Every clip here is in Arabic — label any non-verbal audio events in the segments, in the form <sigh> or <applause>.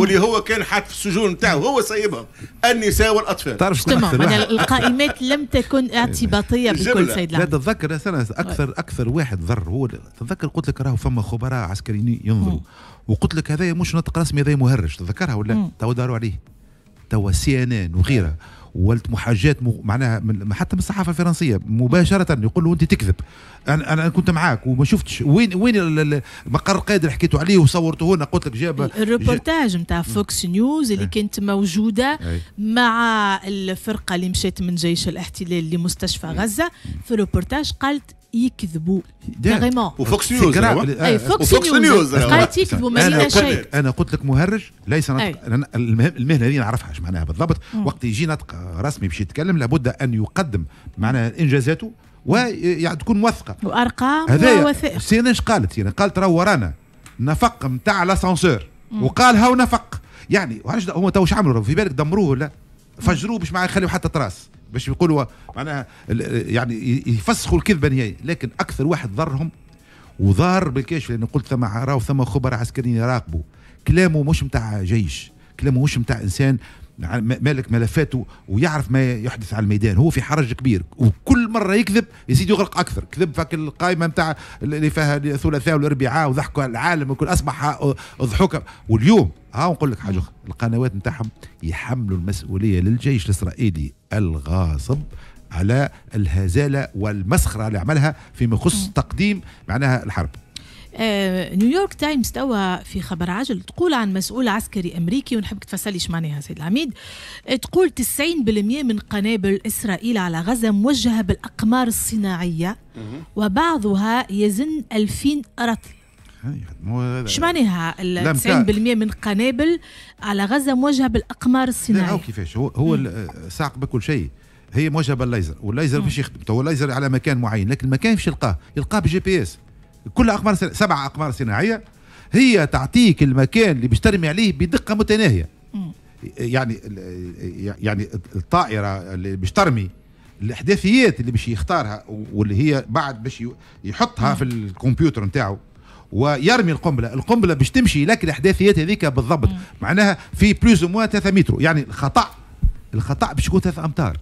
واللي هو كان حاط في السجون نتاعو هو سايبهم النساء والاطفال تعرف تمام القائمات لم تكن اعتباطيه بكل سيد لا تتذكر مثلا اكثر اكثر واحد ضر هو تذكر قلت لك راهو فما خبراء عسكريين ينظروا وقلت لك هذايا مش نطق رسمي هذايا مهرج تذكرها ولا تو داروا عليه توا سي ان ان وغيرها ولت محاجات معناها حتى من الصحافه الفرنسيه مباشره يقول له انت تكذب انا انا كنت معاك وما شفتش وين وين مقر قادر اللي حكيتوا عليه وصورته لنا قلت لك جاب الريبورتاج نتاع فوكس نيوز اللي إيه. كانت موجوده إيه. مع الفرقه اللي مشات من جيش الاحتلال لمستشفى إيه. غزه في الريبورتاج قالت يكذبوا فريمون وفوكس نيوز اي فوكس نيوز قالت يكذبوا ما شيء انا قلت لك مهرج ليس المهنة المهنه هذه اش معناها بالضبط وقت يجي نطق رسمي باش يتكلم لابد ان يقدم معناها انجازاته وتكون موثقه وارقام ووثائق سينا اش قالت سينا قالت راه ورانا نفق نتاع لاسانسور وقالها ونفق يعني هو تو عملوا في بالك دمروه ولا فجروه باش ما يخليوا حتى تراس باش يقولوا معناها يعني يفسخوا الكذبه نهائي لكن اكثر واحد ضرهم وضار بالكاش لان قلت ثم راهو ثم خبراء عسكريين يراقبوا كلامه مش نتاع جيش كلامه مش نتاع انسان مالك ملفاته ويعرف ما يحدث على الميدان هو في حرج كبير وكل مره يكذب يزيد يغرق اكثر كذب فك القائمه نتاع اللي فيها الثلاثاء والاربعاء وضحكوا العالم وكل اصبح ضحوكه واليوم ها نقول لك حاجه القنوات نتاعهم يحملوا المسؤوليه للجيش الاسرائيلي الغاصب على الهزالة والمسخرة اللي عملها فيما يخص تقديم معناها الحرب آه، نيويورك تايمز توا في خبر عاجل تقول عن مسؤول عسكري امريكي ونحبك تفسر لي معناها سيد العميد آه، تقول 90% من قنابل اسرائيل على غزه موجهه بالاقمار الصناعيه وبعضها يزن 2000 رطل ايش معناها 90% من قنابل على غزه موجهه بالاقمار الصناعيه؟ لا كيفاش هو هو ساق بكل شيء هي موجهه بالليزر والليزر باش يخدم تو الليزر على مكان معين لكن المكان باش يلقاه يلقاه بجي بي اس كل اقمار سبع اقمار صناعيه هي تعطيك المكان اللي باش ترمي عليه بدقه متناهيه يعني يعني الطائره اللي باش ترمي الاحداثيات اللي باش يختارها واللي هي بعد باش يحطها في الكمبيوتر نتاعو ويرمي القنبله، القنبله باش تمشي لك الاحداثيات هذيك بالضبط، معناها في بلوز موا 3 متر، يعني الخطا الخطا باش يكون 3 امتار.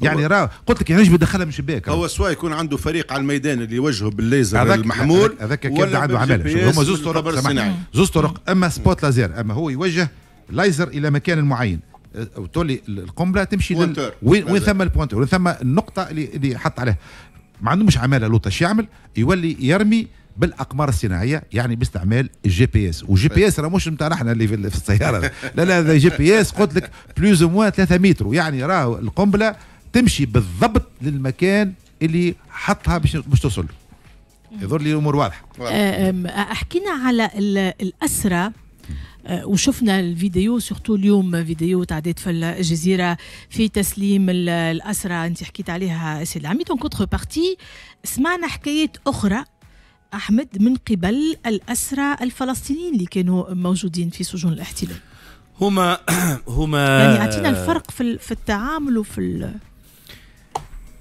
يعني راه قلت لك ينجم يدخلها من شباك هو سواء يكون عنده فريق على الميدان اللي يوجهه بالليزر أذك المحمول هذاك يبدا عنده عمل هما زوز طرق زوز طرق اما سبوت لازير اما هو يوجه ليزر الى مكان معين وتولي أه، القنبله تمشي لل... وين, وين ثم البوينتور وين ثم النقطه اللي اللي حط عليها ما عندهمش عماله شو يعمل يولي يرمي بالاقمار الصناعيه يعني باستعمال الجي بي اس والجي بي اس راه مش نتاع نحن اللي في السياره <laughs> لا لا هذا جي بي اس قلت لك بلوز او موان 3 متر يعني راه القنبله تمشي بالضبط للمكان اللي حطها باش باش توصل يظهر لي الامور واضحه احكينا على الاسره أه، وشفنا الفيديو سورتو اليوم فيديو تعديت في الجزيره في تسليم الاسرى انت حكيت عليها سي العميد اون كونتر بارتي سمعنا حكايات اخرى أحمد من قبل الأسرى الفلسطينيين اللي كانوا موجودين في سجون الاحتلال هما <clears throat> هما يعني أعطينا الفرق في, في التعامل وفي ال...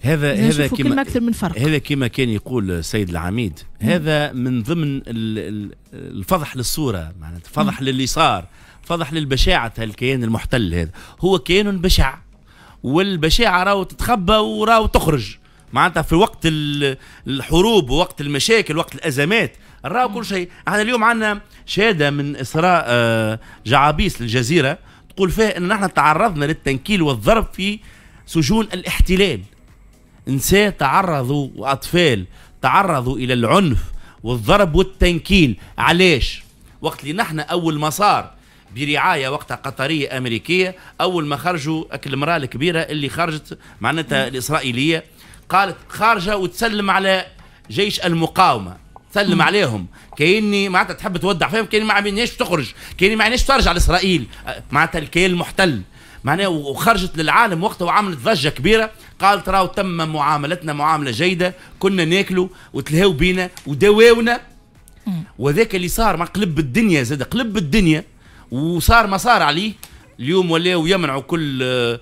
هذا يعني هذا كما اكثر من فرق هذا كما كان يقول السيد العميد هذا من ضمن الفضح للصوره معناتها فضح للي صار فضح للبشاعه الكيان المحتل هذا هو كيان بشع والبشاعه راهو تتخبى وراهو تخرج معناتها في وقت الحروب ووقت المشاكل وقت الازمات نراو كل شيء احنا اليوم عندنا شهاده من اسراء آه، جعابيس للجزيره تقول فيها ان احنا تعرضنا للتنكيل والضرب في سجون الاحتلال نساء تعرضوا واطفال تعرضوا الى العنف والضرب والتنكيل علاش وقت اللي نحن اول ما صار برعايه وقتها قطريه امريكيه اول ما خرجوا المراه الكبيره اللي خرجت معناتها الاسرائيليه قالت خارجه وتسلم على جيش المقاومه تسلم عليهم كاني معناتها تحب تودع فيهم كاني ما عندناش تخرج كاني ما عندناش ترجع لاسرائيل أه، معناتها الكيان المحتل معناها وخرجت للعالم وقتها وعملت ضجه كبيره قالت راهو تم معاملتنا معامله جيده كنا ناكلوا وتلهوا بينا وداواونا وذاك اللي صار مع قلب الدنيا زاد قلب الدنيا وصار ما صار عليه اليوم ولاو يمنعوا كل آه، آه،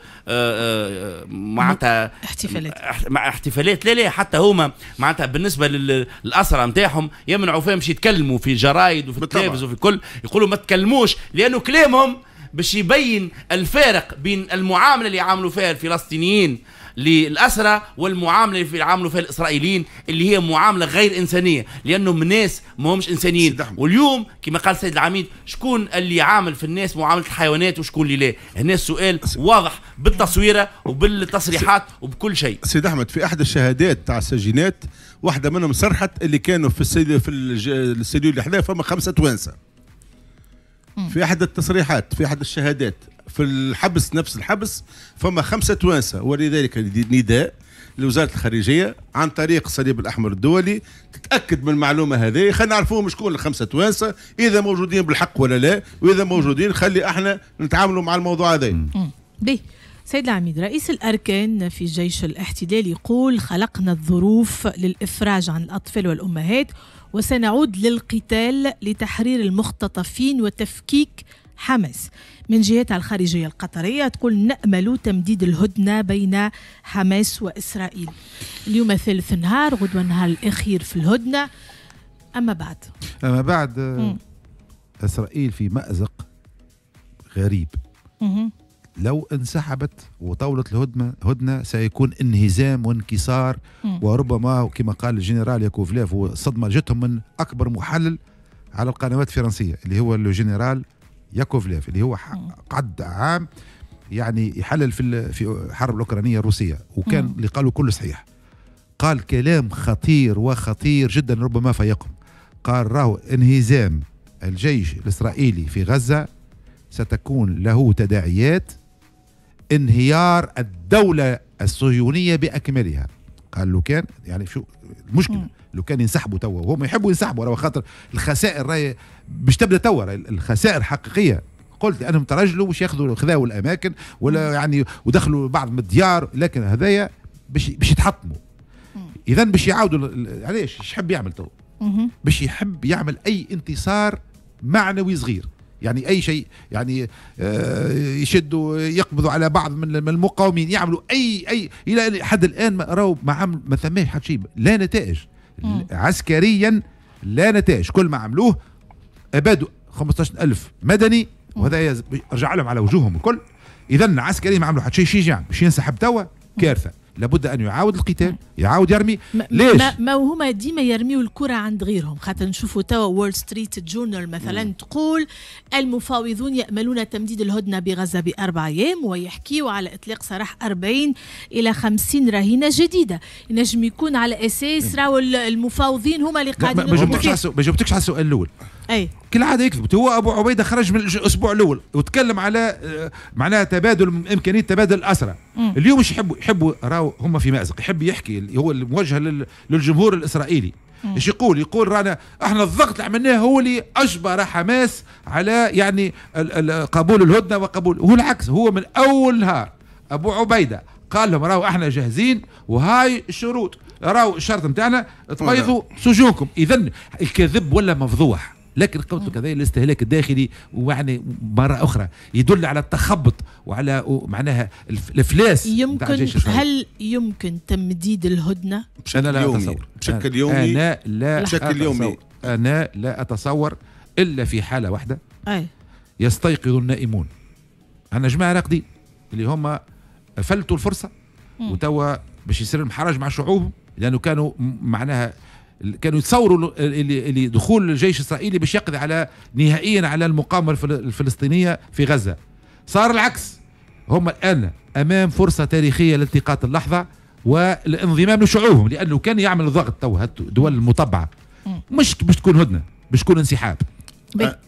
آه، معناتها احتفالات احتفالات لا لا حتى هما معناتها بالنسبه للاسرى نتاعهم يمنعوا فيهم باش يتكلموا في جرايد وفي التلفز وفي الكل يقولوا ما تكلموش لانه كلامهم باش يبين الفارق بين المعامله اللي عاملوا فيها الفلسطينيين للأسرة والمعاملة اللي عاملوا فيها الإسرائيليين اللي هي معاملة غير إنسانية لأنهم ناس ما همش إنسانيين واليوم كما قال السيد العميد شكون اللي عامل في الناس معاملة الحيوانات وشكون اللي لا هنا السؤال واضح بالتصويرة وبالتصريحات وبكل شيء سيد أحمد في أحد الشهادات تاع السجينات واحدة منهم صرحت اللي كانوا في السيلول في اللي حداها فما خمسة توانسة في احد التصريحات في احد الشهادات في الحبس نفس الحبس فما خمسه توانسه ولذلك نداء لوزاره الخارجيه عن طريق الصليب الاحمر الدولي تتاكد من المعلومه هذه خلينا نعرفوهم شكون الخمسه توانسه اذا موجودين بالحق ولا لا واذا موجودين خلي احنا نتعاملوا مع الموضوع هذا سيد العميد رئيس الأركان في جيش الاحتلال يقول خلقنا الظروف للإفراج عن الأطفال والأمهات وسنعود للقتال لتحرير المختطفين وتفكيك حماس من جهتها الخارجية القطرية تقول نأمل تمديد الهدنة بين حماس وإسرائيل اليوم ثالث نهار غدوة النهار الأخير في الهدنة أما بعد أما بعد م. إسرائيل في مأزق غريب لو انسحبت وطولت الهدنة هدنة سيكون انهزام وانكسار وربما كما قال الجنرال ياكوفليف صدمة جتهم من أكبر محلل على القنوات الفرنسية اللي هو الجنرال ياكوفليف اللي هو قعد عام يعني يحلل في في الحرب الأوكرانية الروسية وكان اللي قالوا كله صحيح قال كلام خطير وخطير جدا ربما فيقم قال راهو انهزام الجيش الإسرائيلي في غزة ستكون له تداعيات انهيار الدولة الصهيونية بأكملها قال لو كان يعني شو المشكلة لو كان ينسحبوا توا وهم يحبوا ينسحبوا على خاطر الخسائر راهي باش تبدا توا الخسائر حقيقية قلت لانهم ترجلوا باش ياخذوا خذاوا الاماكن ولا يعني ودخلوا بعض من الديار لكن هذايا باش باش يتحطموا اذا باش يعاودوا علاش يحب يعمل تو باش يحب يعمل اي انتصار معنوي صغير يعني اي شيء يعني آه، يشدوا يقبضوا على بعض من المقاومين يعملوا اي اي الى حد الان ما راهو ما عمل ما ثماش حتى شيء لا نتائج مم. عسكريا لا نتائج كل ما عملوه ابادوا 15000 مدني وهذا رجع لهم على وجوههم الكل اذا عسكري ما عملوا حتى شيء شيء يعني باش ينسحب توا كارثه لابد ان يعاود القتال يعاود يرمي ليش ما, ما هما ديما يرميوا الكره عند غيرهم خاطر نشوفوا توا وول ستريت جورنال مثلا مم. تقول المفاوضون ياملون تمديد الهدنه بغزه باربع ايام ويحكيوا على اطلاق سراح 40 الى 50 رهينه جديده ينجم يكون على اساس راهو المفاوضين هما اللي قاعدين ما جاوبتكش على السؤال الاول اي كالعاده يكذب هو ابو عبيده خرج من الاسبوع الاول وتكلم على آه، معناها تبادل امكانيه تبادل الاسرى اليوم مش يحبوا يحبوا راهو هم في مازق يحب يحكي هو الموجه للجمهور الاسرائيلي ايش يقول؟ يقول رانا احنا الضغط اللي عملناه هو اللي اجبر حماس على يعني قبول الهدنه وقبول هو العكس هو من اول نهار ابو عبيده قال لهم راهو احنا جاهزين وهاي الشروط راهو الشرط نتاعنا تبيضوا سجونكم اذا الكذب ولا مفضوح لكن قلت لك الاستهلاك الداخلي ويعني مرة أخرى يدل على التخبط وعلى معناها الإفلاس يمكن هل يمكن تمديد الهدنة؟ بشكل أنا لا يومي أتصور. بشكل يومي أنا لا بشكل أتصور. يومي أنا لا أتصور إلا في حالة واحدة أي. يستيقظ النائمون أنا جماعة راقدين اللي هما فلتوا الفرصة وتوا باش يصير لهم حرج مع شعوبهم لأنه كانوا معناها كانوا يتصوروا اللي دخول الجيش الاسرائيلي باش يقضي على نهائيا على المقاومه الفلسطينيه في غزه صار العكس هم الان امام فرصه تاريخيه لالتقاط اللحظه والانضمام لشعوبهم لانه كان يعمل ضغط تو الدول المطبعه مش باش تكون هدنه باش تكون انسحاب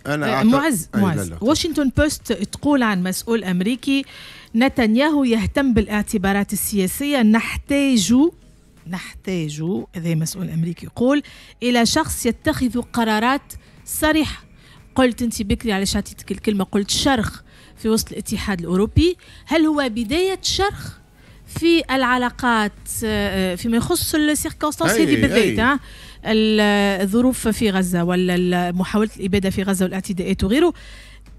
أنا آه، معز معز واشنطن بوست تقول عن مسؤول امريكي نتنياهو يهتم بالاعتبارات السياسيه نحتاج نحتاج هذا مسؤول أمريكي يقول إلى شخص يتخذ قرارات صريحة قلت أنت بكري علاش شاتيتك الكلمة قلت شرخ في وسط الاتحاد الأوروبي هل هو بداية شرخ في العلاقات آه، فيما يخص السيركونستانس هذه بالذات الظروف في غزة ولا محاولة الإبادة في غزة والاعتداءات وغيره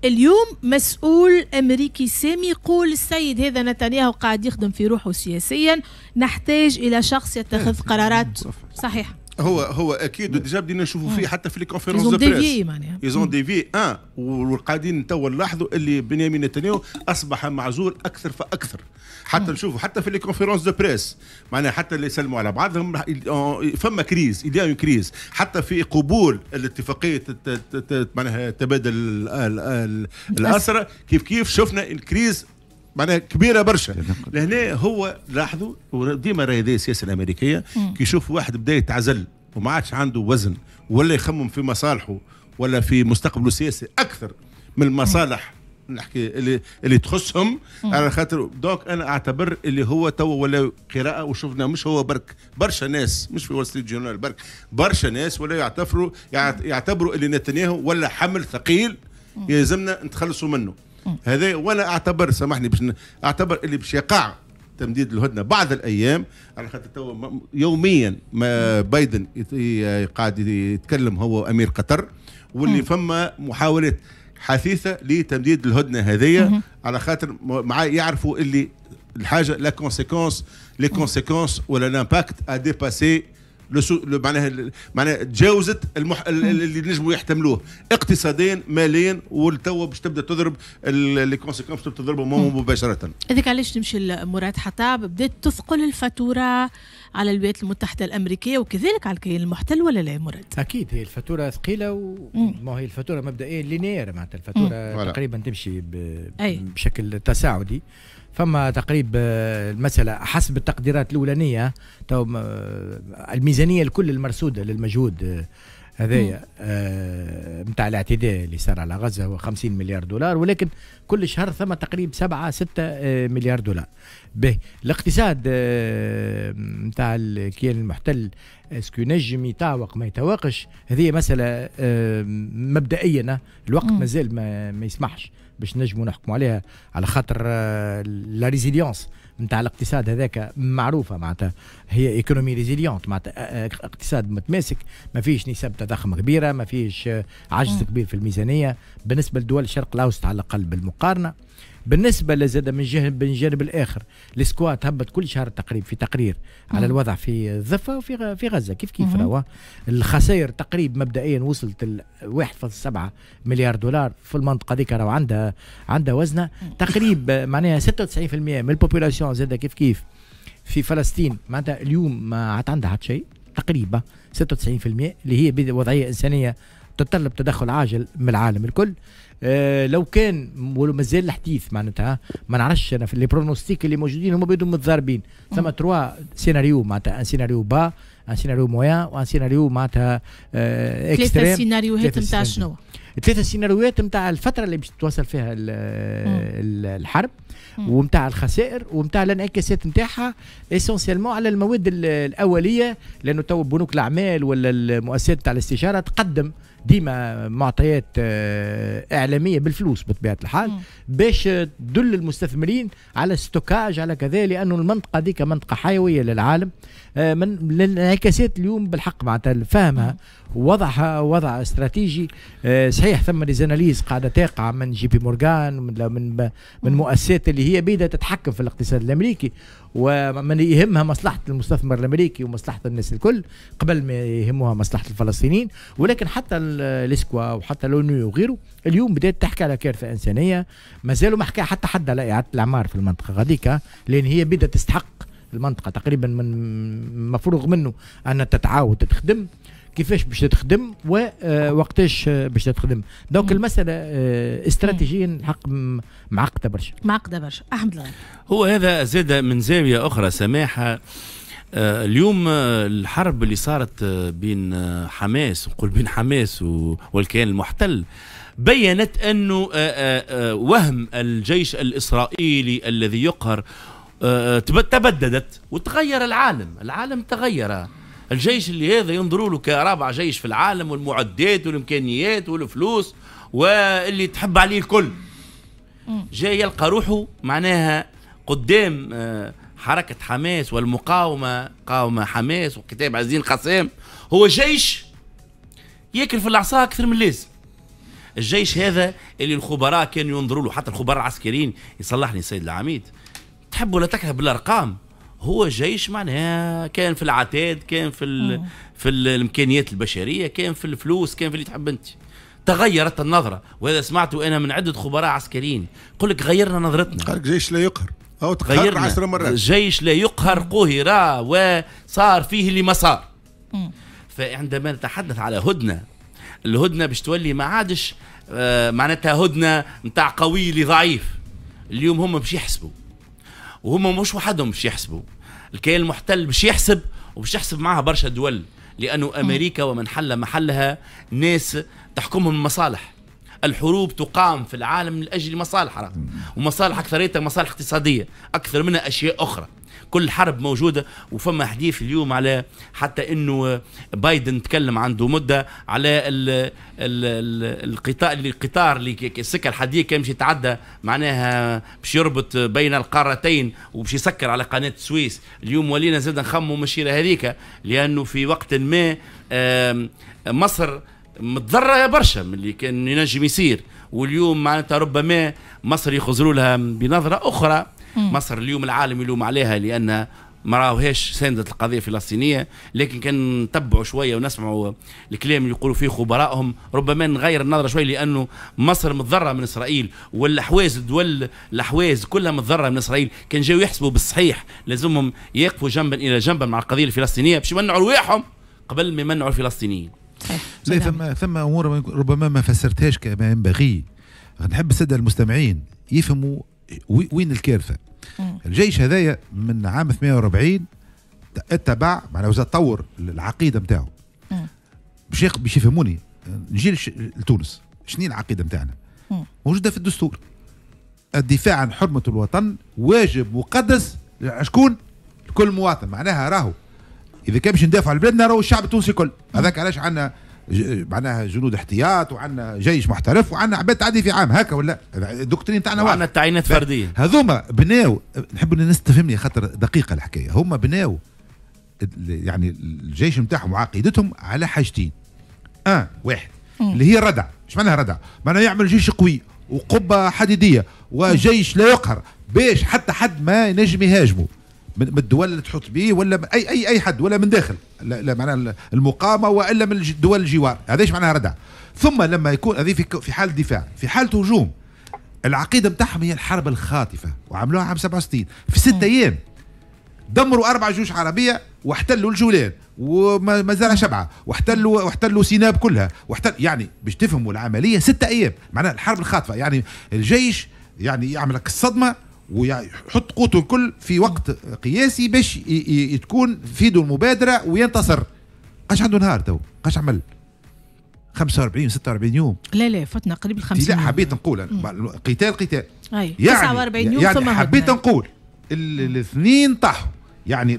اليوم مسؤول امريكي سامي يقول السيد هذا نتنياهو قاعد يخدم في روحه سياسيا نحتاج الى شخص يتخذ <laughs> قرارات صحيحه هو هو اكيد نعم. ديجا بدينا نشوفوا نعم. فيه حتى في الكونفرنس دو بريس ايزون ديفي ان والقاعدين توا نلاحظوا اللي بنيامين نتنياهو اصبح معزول اكثر فاكثر حتى نعم. نشوفوا حتى في الكونفرنس دو بريس معناها حتى اللي يسلموا على بعضهم فما كريز الى كريز حتى في قبول الاتفاقيه معناها تبادل الاسرى كيف كيف شفنا الكريز معناها كبيره برشا لهنا هو لاحظوا وديما راهي هذه السياسه الامريكيه كي يشوف واحد بدا يتعزل وما عادش عنده وزن ولا يخمم في مصالحه ولا في مستقبله السياسي اكثر من المصالح نحكي اللي اللي تخصهم على خاطر دوك انا اعتبر اللي هو تو ولا قراءه وشفنا مش هو برك برشا ناس مش في وول ستريت جورنال برك برشا ناس ولا يعتبروا يعتبروا اللي نتنياهو ولا حمل ثقيل يلزمنا نتخلصوا منه هذا وانا اعتبر سامحني باش اعتبر اللي باش يقع تمديد الهدنه بعض الايام على خاطر توا يوميا ما بايدن قاعد يتكلم هو امير قطر واللي فما محاولات حثيثه لتمديد الهدنه هذية على خاطر مع يعرفوا اللي الحاجه لا كونسيكونس لي كونسيكونس ولا لامباكت ا ديباسي معناها معناها تجاوزت المح... اللي نجموا يحتملوه اقتصاديا ماليا ولتوا باش تبدا تضرب لي كونسيكونس تضربهم مباشره. هذيك علاش تمشي لمراد حطاب بدات تثقل الفاتوره على الولايات المتحده الامريكيه وكذلك على الكيان المحتل ولا لا يا مراد؟ اكيد هي الفاتوره ثقيله وما هي الفاتوره مبدئيا لينير معناتها الفاتوره مم. تقريبا تمشي ب... بشكل تساعدي فما تقريب آه، المسألة حسب التقديرات الأولانية آه، الميزانية الكل المرصودة للمجهود آه، هذايا نتاع الاعتداء اللي صار على غزة هو 50 مليار دولار ولكن كل شهر ثم تقريب 7 6 مليار دولار به الاقتصاد نتاع الكيان المحتل اسكو ينجم يتعوق ما يتواقش هذه مسألة مبدئيا الوقت مازال ما, ما يسمحش باش نجموا نحكموا عليها على خاطر آه، لا ريزيليونس نتاع الاقتصاد هذاك معروفه معناتها هي ايكونومي ريزيليونت معناتها آه، آه، اقتصاد متماسك ما فيش نسب تضخم كبيره ما فيش عجز كبير في الميزانيه بالنسبه لدول الشرق الاوسط على الاقل بالمقارنه بالنسبه لزاد من جانب من جانب الاخر السكوات هبط كل شهر تقريبا في تقرير على الوضع في الضفه وفي في غزه كيف كيف روا الخسائر تقريبا مبدئيا وصلت ل 1.7 مليار دولار في المنطقه ذيك راهو عندها عندها وزنه تقريبا <laughs> معناها 96% من البوبولاسيون زاد كيف كيف في فلسطين معناتها اليوم ما عاد عندها حتى شيء تقريبا 96% اللي هي وضعيه انسانيه تتطلب تدخل عاجل من العالم الكل آه لو كان مازال الحديث معناتها ما نعرفش انا في لي برونوستيك اللي موجودين هما بيدهم متضاربين ثم أه. تروا سيناريو معناتها ان سيناريو با ان سيناريو مويا وان سيناريو معناتها آه اكستريم ثلاثة سيناريوهات نتاع شنو؟ ثلاثة سيناريوهات نتاع الفترة اللي باش تتواصل فيها أه. الحرب أه. ومتاع الخسائر ومتاع الانعكاسات نتاعها اسونسيالمون على المواد الاوليه لانه تو بنوك الاعمال ولا المؤسسات تاع الاستشاره تقدم ديما معطيات آه، اعلاميه بالفلوس بطبيعه الحال باش تدل المستثمرين على استوكاج على كذا لانه المنطقه ذيك منطقه حيويه للعالم آه، من الانعكاسات اليوم بالحق معناتها فهمها وضعها وضع استراتيجي آه، صحيح ثم ريزاناليز قاعده تقع من جي بي مورغان من من من مؤسسات اللي هي بيدها تتحكم في الاقتصاد الامريكي ومن يهمها مصلحه المستثمر الامريكي ومصلحه الناس الكل قبل ما يهمها مصلحه الفلسطينيين ولكن حتى الاسكوا وحتى لونيو وغيره اليوم بدات تحكي على كارثه انسانيه ما زالوا ما حكى حتى حد على اعاده الاعمار في المنطقه غاديكا لان هي بدات تستحق المنطقه تقريبا من مفروغ منه ان تتعاود تخدم كيفاش باش تخدم ووقتاش آه، آه، باش تخدم دونك المساله آه، استراتيجيا الحق معقده برشا معقده برشا احمد الله هو هذا زاد من زاويه اخرى سماحه اليوم الحرب اللي صارت بين حماس نقول بين حماس والكيان المحتل بينت انه وهم الجيش الاسرائيلي الذي يقهر آه، آه، تبددت وتغير العالم العالم تغير الجيش اللي هذا ينظروا له كرابع جيش في العالم والمعدات والامكانيات والفلوس واللي تحب عليه الكل جاي يلقى روحه معناها قدام آه، حركة حماس والمقاومة قاومة حماس وكتاب عز الدين قسام هو جيش ياكل في العصا أكثر من اللازم الجيش هذا اللي الخبراء كانوا ينظروا له حتى الخبراء العسكريين يصلحني سيد العميد تحب ولا تكره بالارقام هو جيش معناها كان في العتاد كان في ال... في الامكانيات البشريه كان في الفلوس كان في اللي تحب انت تغيرت النظره وهذا سمعته انا من عده خبراء عسكريين يقول لك غيرنا نظرتنا قال جيش لا يقهر او تغير عشر مرات جيش لا يقهر قهر وصار فيه اللي ما صار فعندما نتحدث على هدنه الهدنه باش تولي ما عادش آه معناتها هدنه نتاع قوي لضعيف اليوم هم باش يحسبوا وهم مش وحدهم باش يحسبوا الكيان المحتل باش يحسب وباش يحسب معها برشا دول لانه امريكا ومن حل محلها ناس تحكمهم المصالح الحروب تقام في العالم من اجل مصالح ومصالح اكثريتها مصالح اقتصاديه اكثر منها اشياء اخرى كل حرب موجودة وفما حديث اليوم على حتى أنه بايدن تكلم عنده مدة على القطار اللي القطار اللي السكة الحديدية كان باش يتعدى معناها باش يربط بين القارتين وباش يسكر على قناة السويس اليوم ولينا زاد نخموا مشيرة هذيك لأنه في وقت ما مصر متضررة برشا من اللي كان ينجم يصير واليوم معناتها ربما مصر يخزروا لها بنظرة أخرى مصر اليوم العالم يلوم عليها لأن ما راوهاش ساندت القضيه الفلسطينيه لكن كان نتبعوا شويه ونسمعوا الكلام اللي يقولوا فيه خبرائهم ربما نغير النظره شويه لانه مصر متضرره من اسرائيل والحواز الدول الحواز كلها متضرره من اسرائيل كان جاوا يحسبوا بالصحيح لازمهم يقفوا جنبا الى جنب مع القضيه الفلسطينيه باش يمنعوا رواحهم قبل ما يمنعوا الفلسطينيين. لا ثم ثم امور ربما ما فسرتهاش كما ينبغي نحب الساده المستمعين يفهموا وين الكارثه الجيش هذايا من عام 48 اتبع معناها وزاد طور العقيده نتاعو باش باش يفهموني نجي لتونس شنو العقيده نتاعنا موجوده في الدستور الدفاع عن حرمه الوطن واجب مقدس شكون لكل مواطن معناها راهو اذا كان باش ندافع على بلادنا راهو الشعب التونسي الكل هذاك علاش عندنا معناها جنود احتياط وعندنا جيش محترف وعندنا عباد تعدي في عام هكا ولا الدكترين تاعنا وعندنا التعيينات فرديه هذوما بناو نحب الناس تفهمني خاطر دقيقه الحكايه هما بناو يعني الجيش نتاعهم وعقيدتهم على حاجتين اه واحد مم. اللي هي الردع ايش معناها ردع معناها يعمل جيش قوي وقبه حديديه وجيش لا يقهر باش حتى حد ما ينجم يهاجمه من الدول اللي تحط به ولا من اي اي اي حد ولا من داخل لا, لا معناها المقاومه والا من دول الجوار هذا ايش معناها ردع ثم لما يكون هذه في في حال دفاع في حاله هجوم العقيده نتاعهم هي الحرب الخاطفه وعملوها عام 67 في ست ايام دمروا اربع جيوش عربيه واحتلوا الجولان زال شبعه واحتلوا واحتلوا سيناب كلها واحتل يعني باش تفهموا العمليه ست ايام معناها الحرب الخاطفه يعني الجيش يعني يعمل لك الصدمه ويحط قوته الكل في وقت قياسي باش تكون في يده المبادره وينتصر قاش عنده نهار تو قاش عمل 45 46 يوم لا لا فتنا قريب ال 50 لا حبيت نقول قتال قتال أي. يعني 49 يوم يعني ثم حبيت هدنا. نقول الاثنين طاحوا يعني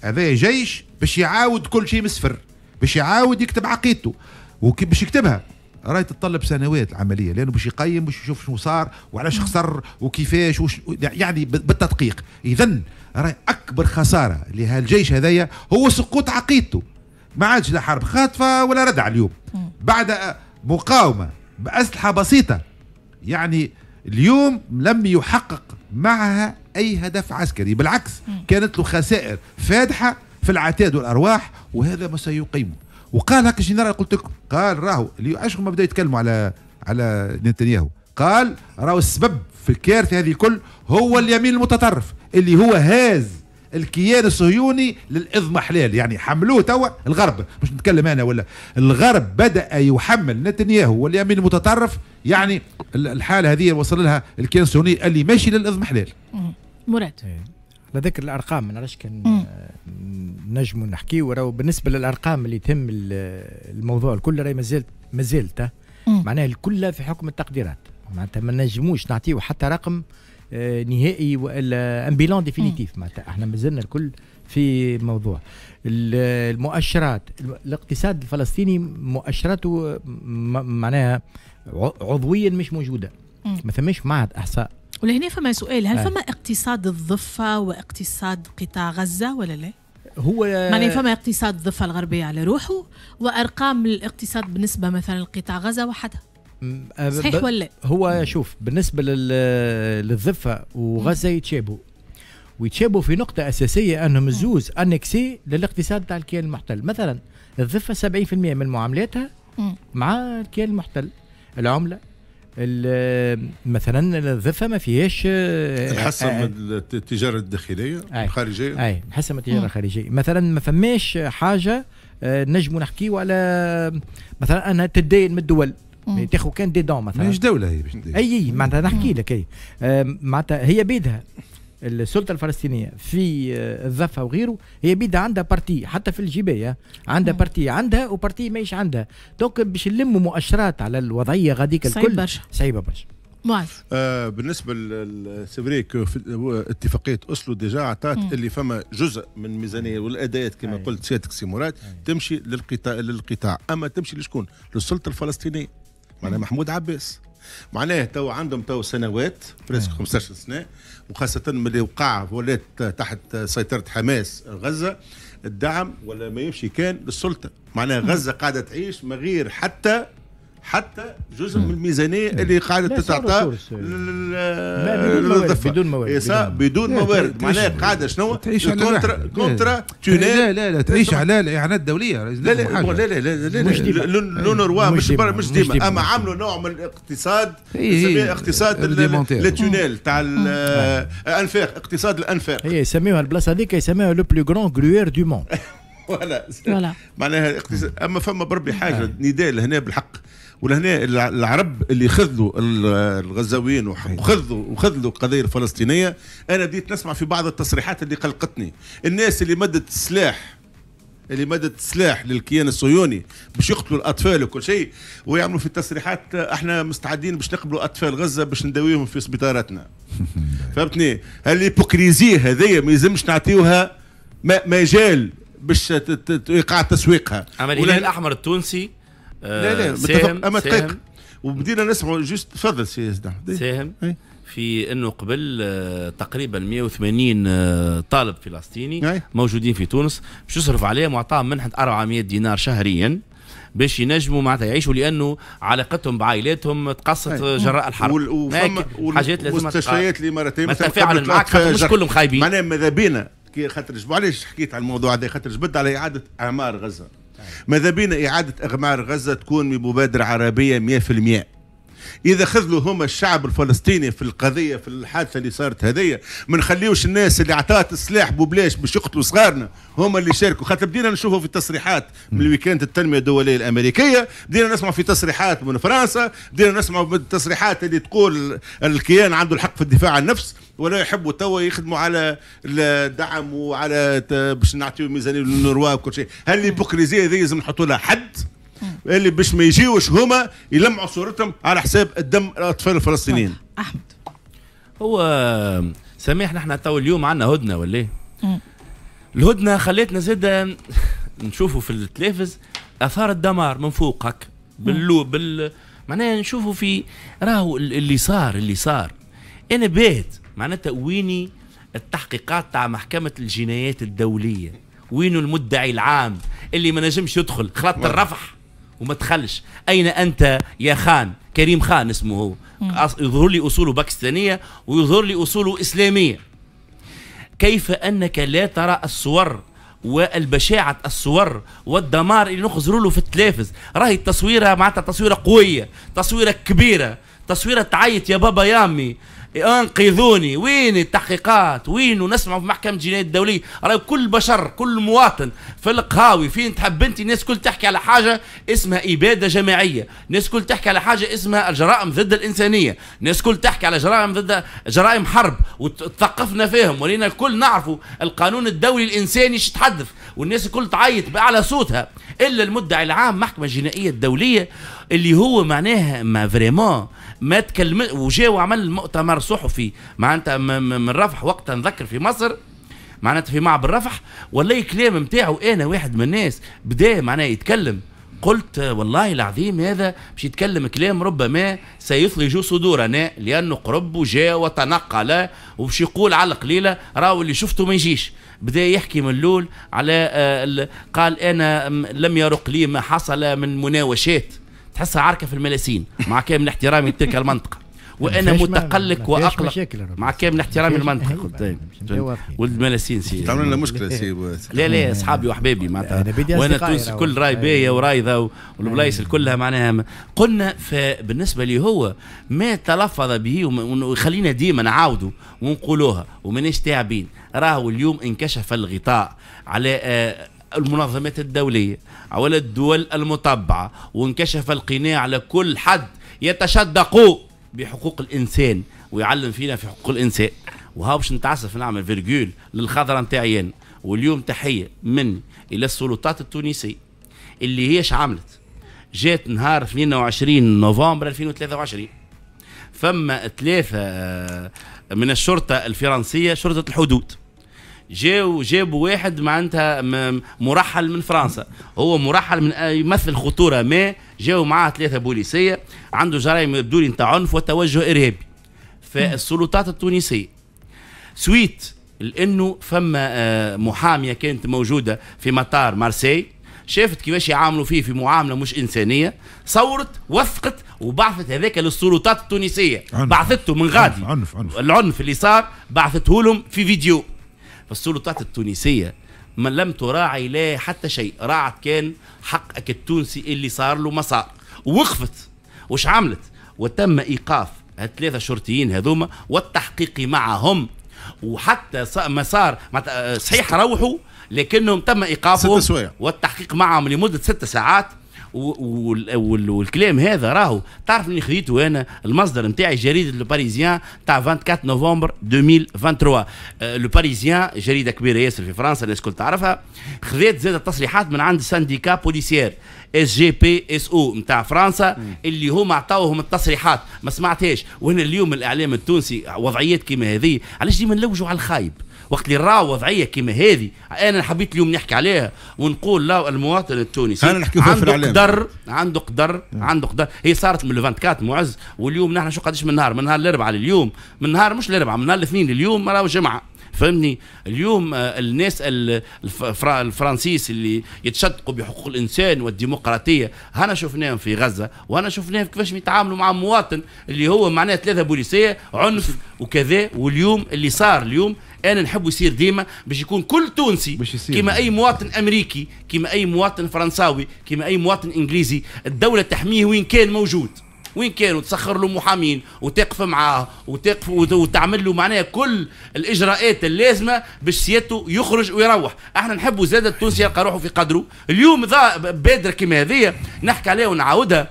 هذا جيش باش يعاود كل شيء من الصفر باش يعاود يكتب عقيدته وكي باش يكتبها راهي تتطلب سنوات العمليه لانه باش يقيم باش يشوف شنو صار وعلاش خسر وكيفاش وش يعني بالتدقيق اذا راهي اكبر خساره لهالجيش هذايا هو سقوط عقيدته ما عادش لا حرب خاطفه ولا ردع اليوم بعد مقاومه باسلحه بسيطه يعني اليوم لم يحقق معها اي هدف عسكري بالعكس كانت له خسائر فادحه في العتاد والارواح وهذا ما سيقيمه وقال هكا الجنرال قلت لكم قال راهو اللي اش ما بداوا يتكلموا على على نتنياهو قال راهو السبب في الكارثه هذه الكل هو اليمين المتطرف اللي هو هاز الكيان الصهيوني للاضمحلال يعني حملوه توا الغرب مش نتكلم انا ولا الغرب بدا يحمل نتنياهو واليمين المتطرف يعني الحاله هذه وصل لها الكيان الصهيوني اللي ماشي للاضمحلال مراد إيه. لذكر الارقام نعرفش كان نجم نحكي وراه بالنسبه للارقام اللي تهم الموضوع الكل راهي مازالت مازالت معناها الكل في حكم التقديرات معناتها ما نجموش نعطيه حتى رقم آه، نهائي والا ان بيلون ديفينيتيف معناتها احنا مازلنا الكل في موضوع المؤشرات الاقتصاد الفلسطيني مؤشراته معناها عضويا مش موجوده ما ثماش معهد احصاء ولهنا فما سؤال هل آه. فما اقتصاد الضفة واقتصاد قطاع غزة ولا لا؟ هو معني فما اقتصاد الضفة الغربية على روحه وأرقام الاقتصاد بالنسبة مثلا لقطاع غزة وحدها آه، صحيح ولا هو شوف بالنسبة للضفة وغزة يتشابهوا ويتشابهوا في نقطة أساسية أنهم الزوز أنكسي للاقتصاد تاع الكيان المحتل مثلا الضفة 70% من معاملاتها مع الكيان المحتل العملة مثلا الضفه ما فيهاش آه، من آه، آه، التجاره الداخليه الخارجيه اي من التجاره الخارجيه مثلا ما فماش حاجه نجموا نحكيوا على مثلا انها تدين من الدول يعني تاخذ كان دي دون مثلا مش دوله هي باش اي معناتها نحكي لك اي معناتها هي بيدها السلطه الفلسطينيه في آه، الضفه وغيره هي بيدا عندها بارتي حتى في الجبايه آه، عندها بارتي عندها وبارتي ماهيش عندها دونك باش نلموا مؤشرات على الوضعيه غاديك الكل صعيبه برشا صعيبه برشا آه بالنسبه سيفريك اتفاقيه اسلو ديجا عطات اللي فما جزء من الميزانيه والادايات كما أيه. قلت سيادتك سي مراد أيه. تمشي للقطاع للقطاع اما تمشي لشكون؟ للسلطه الفلسطينيه معناها محمود عباس معناه تو عندهم تو سنوات بريسك نعم. 15 سنه وخاصه ملي وقع ولات تحت سيطره حماس غزه الدعم ولا ما يمشي كان للسلطه معناه نعم. غزه قاعده تعيش من غير حتى حتى جزء من الميزانيه اللي قاعده تتعطى للوظيفه بدون موارد بدون موارد إيه، معناها قاعده شنو تعيش على كونترا كونترا لا لا لا تعيش على الاعانات الدوليه لا لا لا لا لا لونروا مش مش ديما اما عملوا نوع من الاقتصاد إيه، يسميه اقتصاد التونيل تاع آه. الانفاق اقتصاد الانفاق هي إيه، يسميوها البلاصه هذيك يسميوها لو بلو غران غروير دو موند فوالا <laughs> معناها اما فما بربي حاجه آه. نداء لهنا بالحق ولهنا العرب اللي خذلوا الغزاويين أيوة. وخذلوا وخذلوا القضيه الفلسطينيه انا بديت نسمع في بعض التصريحات اللي قلقتني الناس اللي مدت السلاح اللي مدت سلاح للكيان الصهيوني باش يقتلوا الاطفال وكل شيء ويعملوا في التصريحات احنا مستعدين باش نقبلوا اطفال غزه باش نداويهم في سبيطاراتنا <laughs> فهمتني هالليبوكريزي هذيا ما يلزمش نعطيوها مجال باش ايقاع تسويقها اما الهلال الاحمر التونسي آه، لا لا ساهم اما دقيق وبدينا نسمعوا جوست تفضل سي ساهم في انه قبل آه، تقريبا 180 آه، طالب فلسطيني موجودين في تونس باش يصرف عليهم وعطاهم منحه 400 دينار شهريا باش ينجموا معناتها يعيشوا لانه علاقتهم بعائلاتهم تقصت جراء الحرب وال... وفما حاجات لازم المستشفيات الاماراتيه مثلا تفاعل معك مش كلهم خايبين معناها ماذا بينا خاطر علاش حكيت على الموضوع هذا خاطر جبد على اعاده اعمار غزه ماذا بينا إعادة إغمار غزة تكون بمبادرة عربية 100% اذا خذلوا هما الشعب الفلسطيني في القضيه في الحادثه اللي صارت هذيا ما نخليوش الناس اللي عطات السلاح ببلاش باش يقتلوا صغارنا هما اللي شاركوا خاطر بدينا نشوفوا في التصريحات من الويكاند التنميه الدوليه الامريكيه بدينا نسمع في تصريحات من فرنسا بدينا نسمع التصريحات اللي تقول الكيان عنده الحق في الدفاع عن النفس ولا يحبوا توا يخدموا على الدعم وعلى باش نعطيو ميزانيه للنروا وكل شيء هل الهيبوكريزيه هذه لازم نحطوا لها حد اللي باش ما يجيوش هما يلمعوا صورتهم على حساب الدم الاطفال الفلسطينيين طيب، احمد هو سميح نحن تو اليوم عندنا هدنه ولا إيه؟ الهدنه خلتنا زاده <laughs> نشوفوا في التلفز اثار الدمار من فوق هك باللو بال معناها نشوفوا في راهو اللي صار اللي صار انا بيت معناتها ويني التحقيقات تاع محكمه الجنايات الدوليه وينو المدعي العام اللي ما نجمش يدخل خلط الرفح وما تخلش اين انت يا خان كريم خان اسمه هو يظهر لي اصوله باكستانيه ويظهر لي اصوله اسلاميه كيف انك لا ترى الصور والبشاعة الصور والدمار اللي نخزروا له في التلافز راهي التصويرة معناتها تصويرة قوية تصويرة كبيرة تصويرة تعيط يا بابا يامي انقذوني وين التحقيقات وين ونسمعوا في محكمه الجنايه الدوليه راه كل بشر كل مواطن في القهاوي فين تحب انت الناس كل تحكي على حاجه اسمها اباده جماعيه الناس كل تحكي على حاجه اسمها الجرائم ضد الانسانيه الناس كل تحكي على جرائم ضد جرائم حرب وتثقفنا فيهم ولينا الكل نعرفوا القانون الدولي الانساني ايش تحدث والناس الكل تعيط باعلى صوتها الا المدعي العام محكمه جنائيه الدوليه اللي هو معناها ما فريمون ما تكلم وجا وعمل مؤتمر صحفي معناتها من رفح وقتها نذكر في مصر معناتها في معبر رفح ولا كلام نتاعو انا واحد من الناس بدا معناه يتكلم قلت والله العظيم هذا باش يتكلم كلام ربما سيثلج صدورنا لانه قرب وجا وتنقل وباش يقول على القليله راهو اللي شفته ما يجيش بدا يحكي من الاول على آه، قال انا لم يرق لي ما حصل من مناوشات تحسها عركه في الملاسين مع كامل احترامي لتلك المنطقه <laughs> وانا متقلق واقلق مع كامل احترامي المنطقه ولد ملاسين سي تعمل لنا مشكله سي لا لا اصحابي واحبابي معناتها إيه، وانا تونس الكل راي بايه ورايضه والبلايص إيه. كلها معناها قلنا فبالنسبه لي هو ما تلفظ به وخلينا ديما نعاودوا ونقولوها وماناش تاعبين راهو اليوم انكشف الغطاء على آه، المنظمات الدوليه على الدول المطبعة وانكشف القناع لكل حد يتشدق بحقوق الإنسان ويعلم فينا في حقوق الإنسان وها باش نتعسف نعمل فيرجول للخضرة نتاعي واليوم تحية مني إلى السلطات التونسية اللي هيش عملت جات نهار 22 نوفمبر 2023 فما ثلاثة آه، من الشرطة الفرنسية شرطة الحدود جاو جابوا واحد معناتها مرحل من فرنسا هو مرحل من يمثل خطوره ما جاو معاه ثلاثه بوليسيه عنده جرائم يبدو لي نتاع عنف وتوجه ارهابي فالسلطات التونسيه سويت لانه فما آه، محاميه كانت موجوده في مطار مارسي شافت كيفاش يعاملوا فيه في معامله مش انسانيه صورت وثقت وبعثت هذاك للسلطات التونسيه عنف بعثته من غادي عنف عنف العنف اللي صار بعثته لهم في فيديو فالسلطة بتاعت التونسية ما لم تراعي لا حتى شيء راعت كان حقك التونسي اللي صار له مسار صار ووقفت وش عملت وتم ايقاف الثلاثه شرطيين هذوما والتحقيق معهم وحتى ما صار آه، صحيح روحوا لكنهم تم ايقافهم والتحقيق معهم لمده ست ساعات والكلام هذا راهو تعرف اللي خذيته انا المصدر نتاعي جريده لو باريزيان تاع 24 نوفمبر 2023 آه، لو باريزيان جريده كبيره ياسر في فرنسا الناس الكل تعرفها خذيت زاد التصريحات من عند سانديكا بوليسيير اس جي بي اس او نتاع فرنسا اللي هما عطاوهم التصريحات ما سمعتهاش وهنا اليوم الاعلام التونسي وضعيات كيما هذه علاش ديما نلوجوا على الخايب وقت اللي راه وضعيه كيما هذه انا حبيت اليوم نحكي عليها ونقول لا المواطن التونسي أنا نحكي عنده قدر عنده قدر نعم. عنده قدر هي صارت من 24 معز واليوم نحن شو قداش من نهار من نهار الاربعاء لليوم من نهار مش الاربعاء من نهار الاثنين لليوم راهو جمعه فهمني اليوم آه، الناس الفرنسيس اللي يتشدقوا بحقوق الانسان والديمقراطيه هنا شفناهم في غزه وهنا شفناهم كيفاش يتعاملوا مع مواطن اللي هو معناه ثلاثه بوليسيه عنف وكذا واليوم اللي صار اليوم انا نحب يصير ديما باش يكون كل تونسي كما اي مواطن امريكي كما اي مواطن فرنساوي كما اي مواطن انجليزي الدوله تحميه وين كان موجود وين كانوا تسخر له محامين وتقف معاه وتقف وتعمل له معناها كل الاجراءات اللازمه باش سيادته يخرج ويروح احنا نحبوا زاد التونسي يلقى روحه في قدره اليوم بادره كما هذه نحكي عليها ونعاودها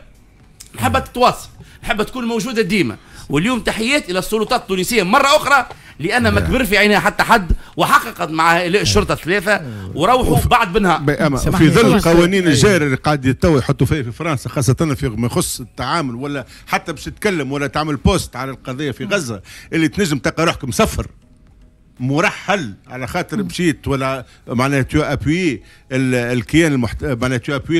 نحب تتواصل نحب تكون موجوده ديما واليوم تحيات الى السلطات التونسيه مره اخرى لان ما كبر في عينها حتى حد وحققت مع هؤلاء الشرطه الثلاثه وروحوا بعد منها في ظل القوانين الجاريه أيوه. اللي قاعد تو يحطوا فيها في فرنسا خاصه في ما يخص التعامل ولا حتى باش تتكلم ولا تعمل بوست على القضيه في غزه اللي تنجم تلقى روحك مصفر مرحل على خاطر مشيت ولا معناها تو ابوي الكيان المحت... معناها تو ابوي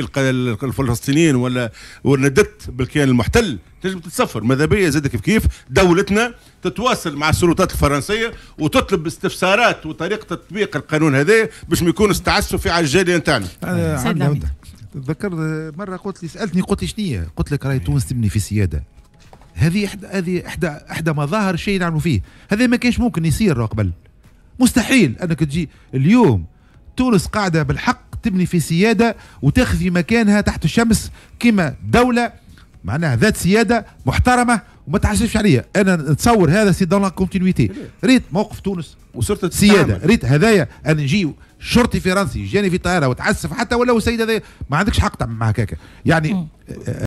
الفلسطينيين ولا وندت بالكيان المحتل تنجم تتصفر ماذا بيا زاد كيف كيف دولتنا تتواصل مع السلطات الفرنسيه وتطلب استفسارات وطريقه تطبيق القانون هذا باش ما يكونوا استعسوا في الجاليه نتاعنا. تذكر مره قلت لي سالتني قلت لي شنو قلت لك راهي إيه. تونس تبني في سياده هذه احدى هذه احدى احدى مظاهر شيء نعملوا فيه هذا ما كانش ممكن يصير قبل مستحيل انك تجي اليوم تونس قاعده بالحق تبني في سياده وتخفي مكانها تحت الشمس كما دوله معناها ذات سياده محترمه وما تحسبش عليا انا نتصور هذا سي دون لا كونتينيتي ريت موقف تونس وصرت سياده ريت هذايا انا نجي شرطي فرنسي جاني في طائره وتعسف حتى ولو السيد هذا ما عندكش حق تعمل معك هكاك يعني